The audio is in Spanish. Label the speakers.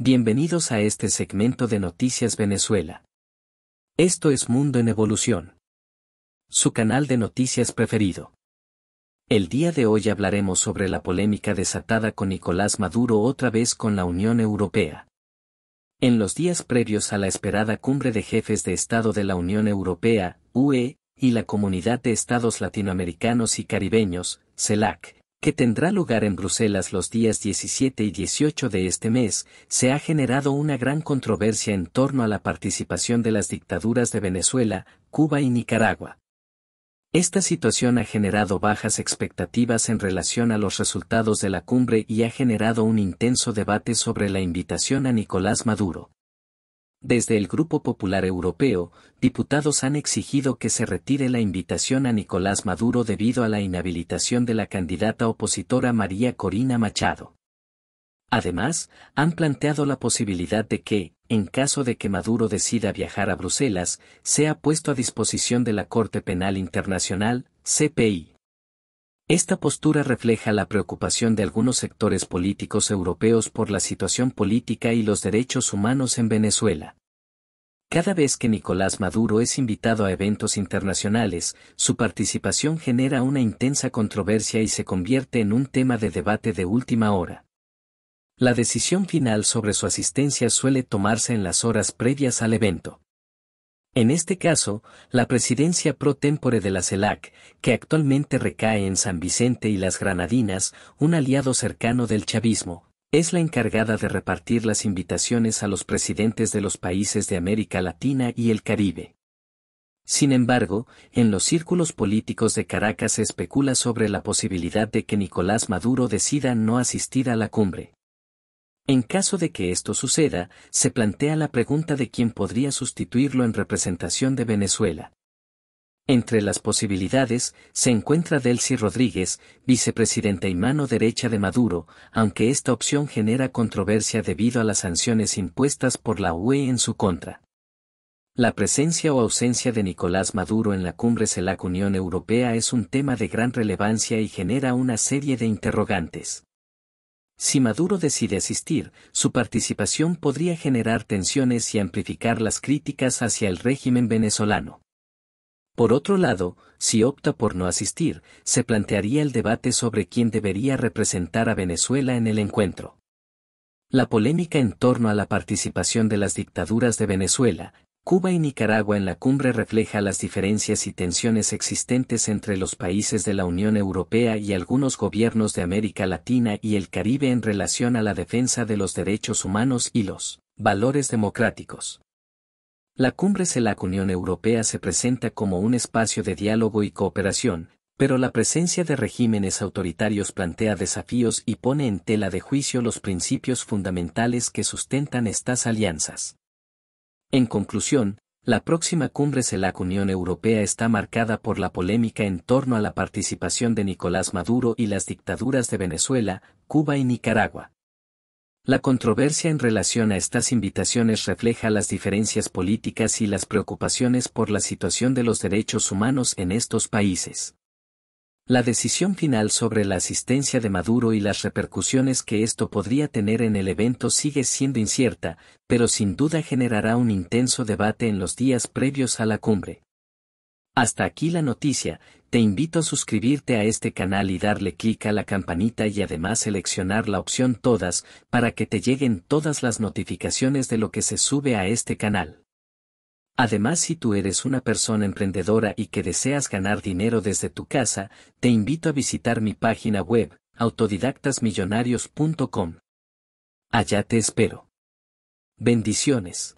Speaker 1: Bienvenidos a este segmento de Noticias Venezuela. Esto es Mundo en Evolución. Su canal de noticias preferido. El día de hoy hablaremos sobre la polémica desatada con Nicolás Maduro otra vez con la Unión Europea. En los días previos a la esperada cumbre de jefes de Estado de la Unión Europea, UE, y la Comunidad de Estados Latinoamericanos y Caribeños, CELAC, e que tendrá lugar en Bruselas los días 17 y 18 de este mes, se ha generado una gran controversia en torno a la participación de las dictaduras de Venezuela, Cuba y Nicaragua. Esta situación ha generado bajas expectativas en relación a los resultados de la cumbre y ha generado un intenso debate sobre la invitación a Nicolás Maduro. Desde el Grupo Popular Europeo, diputados han exigido que se retire la invitación a Nicolás Maduro debido a la inhabilitación de la candidata opositora María Corina Machado. Además, han planteado la posibilidad de que, en caso de que Maduro decida viajar a Bruselas, sea puesto a disposición de la Corte Penal Internacional, CPI. Esta postura refleja la preocupación de algunos sectores políticos europeos por la situación política y los derechos humanos en Venezuela. Cada vez que Nicolás Maduro es invitado a eventos internacionales, su participación genera una intensa controversia y se convierte en un tema de debate de última hora. La decisión final sobre su asistencia suele tomarse en las horas previas al evento. En este caso, la presidencia pro tempore de la CELAC, que actualmente recae en San Vicente y las Granadinas, un aliado cercano del chavismo, es la encargada de repartir las invitaciones a los presidentes de los países de América Latina y el Caribe. Sin embargo, en los círculos políticos de Caracas se especula sobre la posibilidad de que Nicolás Maduro decida no asistir a la cumbre. En caso de que esto suceda, se plantea la pregunta de quién podría sustituirlo en representación de Venezuela. Entre las posibilidades se encuentra Delcy Rodríguez, vicepresidenta y mano derecha de Maduro, aunque esta opción genera controversia debido a las sanciones impuestas por la UE en su contra. La presencia o ausencia de Nicolás Maduro en la cumbre CELAC Unión Europea es un tema de gran relevancia y genera una serie de interrogantes. Si Maduro decide asistir, su participación podría generar tensiones y amplificar las críticas hacia el régimen venezolano. Por otro lado, si opta por no asistir, se plantearía el debate sobre quién debería representar a Venezuela en el encuentro. La polémica en torno a la participación de las dictaduras de Venezuela, Cuba y Nicaragua en la cumbre refleja las diferencias y tensiones existentes entre los países de la Unión Europea y algunos gobiernos de América Latina y el Caribe en relación a la defensa de los derechos humanos y los valores democráticos. La cumbre CELAC Unión Europea se presenta como un espacio de diálogo y cooperación, pero la presencia de regímenes autoritarios plantea desafíos y pone en tela de juicio los principios fundamentales que sustentan estas alianzas. En conclusión, la próxima cumbre CELAC Unión Europea está marcada por la polémica en torno a la participación de Nicolás Maduro y las dictaduras de Venezuela, Cuba y Nicaragua. La controversia en relación a estas invitaciones refleja las diferencias políticas y las preocupaciones por la situación de los derechos humanos en estos países. La decisión final sobre la asistencia de Maduro y las repercusiones que esto podría tener en el evento sigue siendo incierta, pero sin duda generará un intenso debate en los días previos a la cumbre. Hasta aquí la noticia, te invito a suscribirte a este canal y darle clic a la campanita y además seleccionar la opción todas para que te lleguen todas las notificaciones de lo que se sube a este canal. Además, si tú eres una persona emprendedora y que deseas ganar dinero desde tu casa, te invito a visitar mi página web, autodidactasmillonarios.com. Allá te espero. Bendiciones.